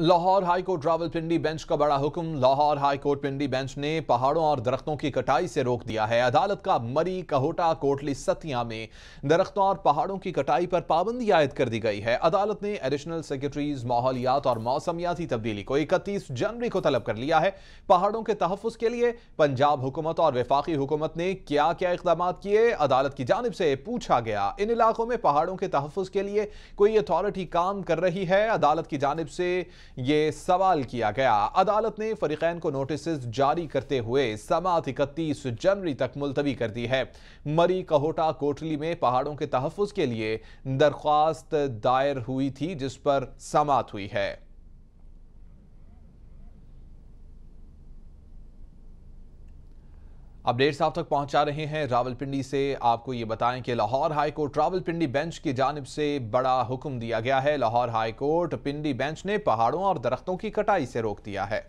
Lahore high court Rawalpindi bench का बड़ा हुक्म Lahore high court Pindi bench ने पहाड़ों और दरख्तों की कटाई से रोक दिया है अदालत का मरी कहोटा कोटली सतिया में दरख्तों और पहाड़ों की कटाई पर पाबंदी आयद कर दी गई है अदालत ने एडिशनल सेक्रेटरीज माहौलियात और मौसमियाती तब्दीली को इकतीस जनवरी को तलब कर लिया है पहाड़ों के तहफ़ के लिए पंजाब हुकूमत और वफाकी हुकूमत ने क्या क्या इकदाम किए अदालत की जानब से पूछा गया इन इलाकों में पहाड़ों के तहफ़ के लिए कोई अथॉरिटी काम कर रही है अदालत की जानब से ये सवाल किया गया अदालत ने फरीकैन को नोटिस जारी करते हुए समात इकतीस जनवरी तक मुलतवी कर दी है मरी कहोटा कोटली में पहाड़ों के तहफ़ के लिए दरख्वास्त दायर हुई थी जिस पर समात हुई है अपडेट्स आप तक पहुंचा रहे हैं रावलपिंडी से आपको ये बताएं कि Lahore high court Rawalpindi bench की जानब से बड़ा हुक्म दिया गया है Lahore high court Pindi bench ने पहाड़ों और दरख्तों की कटाई से रोक दिया है